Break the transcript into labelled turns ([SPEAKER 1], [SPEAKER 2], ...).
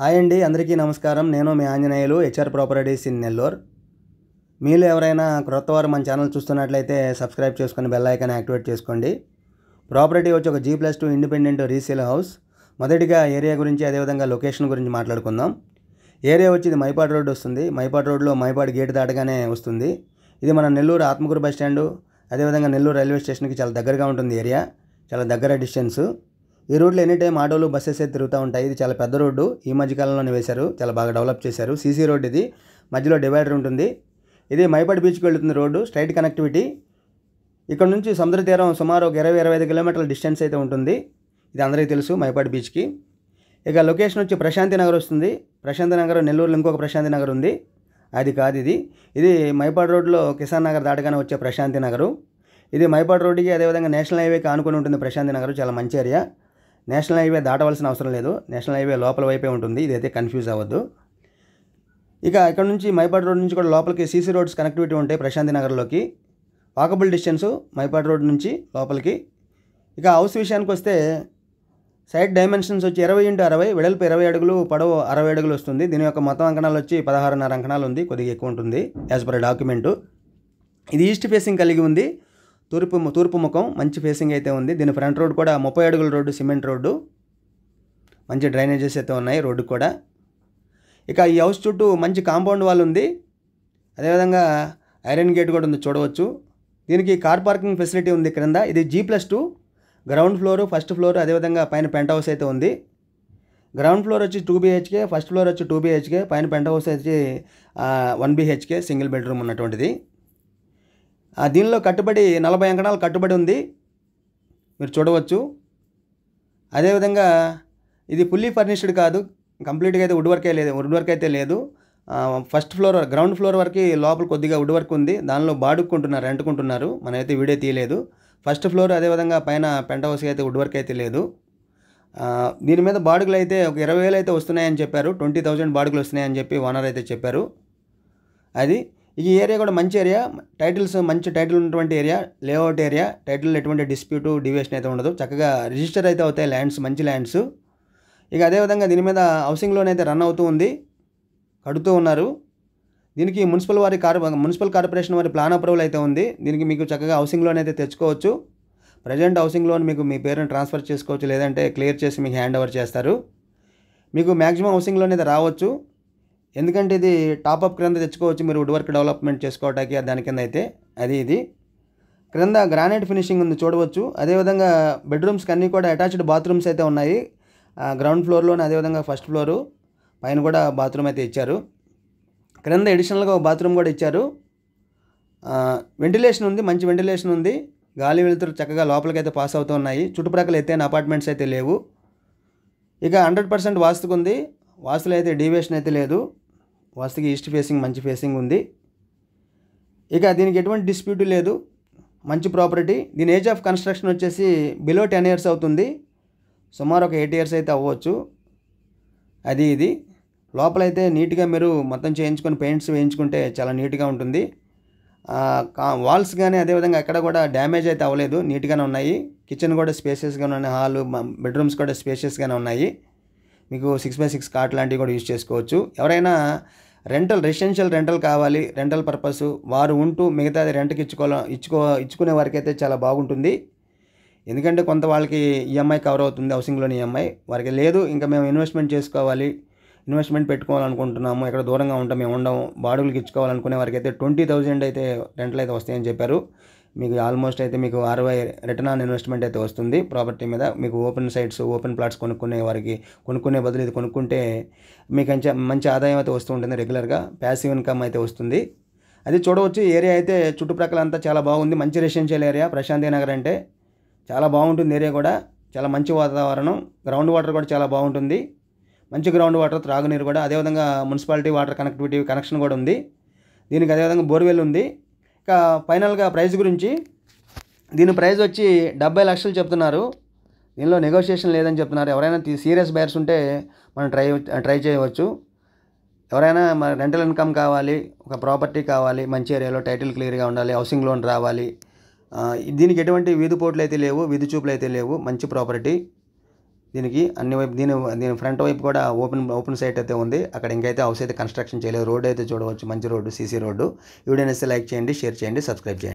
[SPEAKER 1] hi అండి అందరికీ నమస్కారం నేను మీ Anjaneyulu HR properties in Nellore మీరు ఎవరైనా క్రొత్త వారు మన ఛానల్ చూస్తున్నట్లయితే సబ్స్క్రైబ్ చేసుకుని బెల్ ఐకాన్ యాక్టివేట్ చేసుకోండి ప్రాపర్టీ వచ్చి ఒక G plus two independent resale house మొదటిగా ఏరియా గురించి అదేవిధంగా లొకేషన్ గురించి మాట్లాడుకుందాం ఏరియా వచ్చి ఇది మైపాడు రోడ్డు వస్తుంది మైపాడు రోడ్లో మైపాడు గేట్ దాటగానే వస్తుంది ఇది మన నెల్లూరు ఆత్మకూరు బస్ స్టాండు అదేవిధంగా నెల్లూరు రైల్వే స్టేషన్కి చాలా దగ్గరగా ఉంటుంది ఏరియా చాలా దగ్గర డిస్టెన్సు ఈ రోడ్లో ఎనీ టైం ఆటోలు బస్సెస్ అయితే తిరుగుతూ ఉంటాయి ఇది చాలా పెద్ద రోడ్డు ఈ మధ్యకాలంలోనే వేశారు చాలా బాగా డెవలప్ చేశారు సీసీ రోడ్డు ఇది మధ్యలో డివైడర్ ఉంటుంది ఇది మైపాడు బీచ్కి వెళుతుంది రోడ్డు స్ట్రైట్ కనెక్టివిటీ ఇక్కడ నుంచి సముద్ర తీరం సుమారు ఒక ఇరవై ఇరవై ఐదు కిలోమీటర్ల డిస్టెన్స్ అయితే ఉంటుంది ఇది అందరికీ తెలుసు మైపాడు బీచ్కి ఇక లొకేషన్ వచ్చి ప్రశాంతి నగర్ వస్తుంది ప్రశాంతి నగర్ నెల్లూరులో ఇంకొక ప్రశాంతి నగర్ ఉంది అది కాదు ఇది ఇది మైపాడు రోడ్లో కిసాన్ నగర్ దాటగానే వచ్చే ప్రశాంతి నగరు ఇది మైపాడు రోడ్డుకి అదేవిధంగా నేషనల్ హైవేకి ఆనుకొని ఉంటుంది ప్రశాంతి నగర్ చాలా మంచి ఏరియా నేషనల్ హైవే దాటవలసిన అవసరం లేదు నేషనల్ హైవే లోపల వైపే ఉంటుంది ఇదైతే కన్ఫ్యూజ్ అవ్వద్దు ఇక ఇక్కడ నుంచి మైపాటి రోడ్ నుంచి కూడా లోపలికి సీసీ రోడ్స్ కనెక్టివిటీ ఉంటాయి ప్రశాంతి నగర్లోకి వాకబుల్ డిస్టెన్స్ మైపాటి రోడ్ నుంచి లోపలికి ఇక హౌస్ విషయానికి వస్తే సైడ్ డైమెన్షన్స్ వచ్చి ఇరవై ఇంటూ అరవై వెడల్పు ఇరవై అడుగులు పొడవు అరవై అడుగులు వస్తుంది దీని యొక్క మొత్తం అంకణాలు వచ్చి పదహారున్నర అంకణాలు ఉంది కొద్దిగా ఎక్కువ ఉంటుంది యాజ్ పర్ డాక్యుమెంటు ఇది ఈస్ట్ ఫేసింగ్ కలిగి ఉంది తూర్పు తూర్పు ముఖం మంచి ఫేసింగ్ అయితే ఉంది దీని ఫ్రంట్ రోడ్ కూడా ముప్పై అడుగుల రోడ్డు సిమెంట్ రోడ్డు మంచి డ్రైనేజెస్ అయితే ఉన్నాయి రోడ్డు కూడా ఇక ఈ హౌస్ చుట్టూ మంచి కాంపౌండ్ వాల్ ఉంది అదేవిధంగా ఐరన్ గేట్ కూడా ఉంది చూడవచ్చు దీనికి కార్ పార్కింగ్ ఫెసిలిటీ ఉంది క్రింద ఇది G plus two ground floor first floor అదేవిధంగా పైన పెంట్ హౌస్ అయితే ఉంది గ్రౌండ్ ఫ్లోర్ వచ్చి టూ బీహెచ్కే ఫస్ట్ ఫ్లోర్ వచ్చి టూ బీహెచ్కే పైన పెంట్ హౌస్ వచ్చి వన్ బీహెచ్కే సింగిల్ బెడ్రూమ్ ఉన్నటువంటిది దీనిలో కట్టుబడి నలభై అంకణాలు కట్టుబడి ఉంది మీరు చూడవచ్చు అదేవిధంగా ఇది ఫుల్లీ ఫర్నిష్డ్ కాదు కంప్లీట్గా అయితే వుడ్ వర్క్ లేదు వుడ్ వర్క్ అయితే లేదు ఫస్ట్ ఫ్లోర్ గ్రౌండ్ ఫ్లోర్ వరకు లోపల కొద్దిగా వుడ్ వర్క్ ఉంది దానిలో బాడుక్కుంటున్నారు రెంట్కుంటున్నారు మనమైతే వీడియో తీయలేదు ఫస్ట్ ఫ్లోర్ అదేవిధంగా పైన పెంట్ హౌస్కి అయితే వుడ్ వర్క్ అయితే లేదు దీని మీద బాడుగులు అయితే ఒక ఇరవై వేలు అయితే వస్తున్నాయని చెప్పారు ట్వంటీ థౌజండ్ బాడుగులు వస్తున్నాయని చెప్పి ఓనర్ అయితే చెప్పారు అది ఈ ఏరియా కూడా మంచి ఏరియా టైటిల్స్ మంచి టైటిల్ ఉన్నటువంటి ఏరియా లేఅవుట్ ఏరియా టైటిల్ ఎటువంటి డిస్ప్యూట్ డివియేషన్ అయితే ఉండదు చక్కగా రిజిస్టర్ అయితే అవుతాయి ల్యాండ్స్ మంచి ల్యాండ్స్ ఇక అదేవిధంగా దీని మీద హౌసింగ్ లోన్ అయితే రన్ అవుతూ ఉంది కడుతూ ఉన్నారు దీనికి మున్సిపల్ వారి కార్ మున్సిపల్ కార్పొరేషన్ వారి ప్లాన్ అప్రూవల్ అయితే ఉంది దీనికి మీకు చక్కగా హౌసింగ్ లోన్ అయితే తెచ్చుకోవచ్చు ప్రజెంట్ హౌసింగ్ లోన్ మీకు మీ పేరుని ట్రాన్స్ఫర్ చేసుకోవచ్చు లేదంటే క్లియర్ చేసి మీకు హ్యాండ్ ఓవర్ చేస్తారు మీకు మ్యాక్సిమం హౌసింగ్ లోన్ అయితే రావచ్చు ఎందుకంటే ఇది టాపప్ క్రింద తెచ్చుకోవచ్చు మీరు వుడ్ వర్క్ డెవలప్మెంట్ చేసుకోవటానికి దాని కింద అయితే అది ఇది క్రింద గ్రానైట్ ఫినిషింగ్ ఉంది చూడవచ్చు అదేవిధంగా బెడ్రూమ్స్కి అన్నీ కూడా అటాచ్డ్ బాత్రూమ్స్ అయితే ఉన్నాయి గ్రౌండ్ ఫ్లోర్లోనే అదేవిధంగా ఫస్ట్ ఫ్లోరు పైన కూడా బాత్రూమ్ అయితే ఇచ్చారు క్రింద ఎడిషనల్గా ఒక బాత్రూమ్ కూడా ఇచ్చారు వెంటిలేషన్ ఉంది మంచి వెంటిలేషన్ ఉంది గాలి వెలుతురు చక్కగా లోపలికైతే పాస్ అవుతూ ఉన్నాయి చుట్టుప్రక్కల ఎత్తైన అపార్ట్మెంట్స్ అయితే లేవు ఇక హండ్రెడ్ పర్సెంట్ వాస్తుకుంది వాసులో అయితే డీవియేషన్ అయితే లేదు వాసుకి ఈస్ట్ ఫేసింగ్ మంచి ఫేసింగ్ ఉంది ఇక దీనికి ఎటువంటి డిస్ప్యూట్ లేదు మంచి ప్రాపర్టీ దీని ఏజ్ ఆఫ్ కన్స్ట్రక్షన్ వచ్చేసి బిలో టెన్ ఇయర్స్ అవుతుంది సుమారు ఒక ఎయిట్ ఇయర్స్ అయితే అవ్వచ్చు అది ఇది లోపలైతే నీట్గా మీరు మొత్తం చేయించుకొని పెయింట్స్ వేయించుకుంటే చాలా నీట్గా ఉంటుంది వాల్స్ కానీ అదేవిధంగా ఎక్కడ కూడా డ్యామేజ్ అయితే అవ్వలేదు నీట్గానే ఉన్నాయి కిచెన్ కూడా స్పేసియస్గానే ఉన్నాయి హాల్ బెడ్రూమ్స్ కూడా స్పేషియస్గానే ఉన్నాయి మీకు సిక్స్ బై సిక్స్ కార్ట్ లాంటివి కూడా యూజ్ చేసుకోవచ్చు ఎవరైనా రెంటల్ రెసిడెన్షియల్ రెంటల్ కావాలి రెంటల్ పర్పస్ వారు ఉంటూ మిగతాది రెంట్కి ఇచ్చుకోవాల ఇచ్చుకో ఇచ్చుకునే వారికైతే చాలా బాగుంటుంది ఎందుకంటే కొంత వాళ్ళకి ఈఎంఐ e కవర్ అవుతుంది హౌసింగ్ లోన్ ఈఎంఐ వారికి లేదు ఇంకా మేము ఇన్వెస్ట్మెంట్ చేసుకోవాలి ఇన్వెస్ట్మెంట్ పెట్టుకోవాలనుకుంటున్నాము ఇక్కడ దూరంగా ఉంటాం మేము ఉండము బాడుగులకి ఇచ్చుకోవాలనుకునే వారికి అయితే ట్వంటీ థౌజండ్ అయితే రెంట్లు అయితే వస్తాయని చెప్పారు మీకు ఆల్మోస్ట్ అయితే మీకు అరవై రిటర్న్ ఆన్ ఇన్వెస్ట్మెంట్ అయితే వస్తుంది ప్రాపర్టీ మీద మీకు ఓపెన్ సైట్స్ ఓపెన్ ప్లాట్స్ కొనుక్కునే వారికి కొనుక్కునే బదులు ఇది కొనుక్కుంటే మీకు మంచి మంచి ఆదాయం అయితే వస్తూ ఉంటుంది రెగ్యులర్గా ప్యాసివ్ ఇన్కమ్ అయితే వస్తుంది అది చూడవచ్చు ఏరియా అయితే చుట్టుప్రక్కల అంతా చాలా బాగుంది మంచి రెసిడెన్షియల్ ఏరియా ప్రశాంతి నగర్ అంటే చాలా బాగుంటుంది ఏరియా కూడా చాలా మంచి వాతావరణం గ్రౌండ్ వాటర్ కూడా చాలా బాగుంటుంది మంచి గ్రౌండ్ వాటర్ త్రాగునీరు కూడా అదేవిధంగా మున్సిపాలిటీ వాటర్ కనెక్టివిటీ కనెక్షన్ కూడా ఉంది దీనికి అదేవిధంగా బోర్వెల్ ఉంది ఇంకా ఫైనల్గా ప్రైజ్ గురించి దీని ప్రైజ్ వచ్చి డెబ్బై లక్షలు చెప్తున్నారు దీనిలో నెగోషియేషన్ లేదని చెప్తున్నారు ఎవరైనా సీరియస్ బయర్స్ ఉంటే మనం ట్రై ట్రై చేయవచ్చు ఎవరైనా మన రెంటల్ ఇన్కమ్ కావాలి ఒక ప్రాపర్టీ కావాలి మంచి ఏరియాలో టైటిల్ క్లియర్గా ఉండాలి హౌసింగ్ లోన్ రావాలి దీనికి ఎటువంటి వీధి పోట్లు అయితే లేవు వీధి చూపులు అయితే లేవు మంచి ప్రాపర్టీ దీనికి అన్ని వైపు దీని దీని ఫ్రంట్ వైపు కూడా ఓపెన్ ఓపెన్ సైట్ అయితే ఉంది అక్కడ ఇంకైతే హౌస్ అయితే కన్స్ట్రక్షన్ చేయలేదు రోడ్ అయితే చూడవచ్చు మంచి రోడ్డు సీసీ రోడ్డు వీడియోని అయితే లైక్ చేయండి షేర్ చేయండి సబ్స్క్రైబ్ చేయండి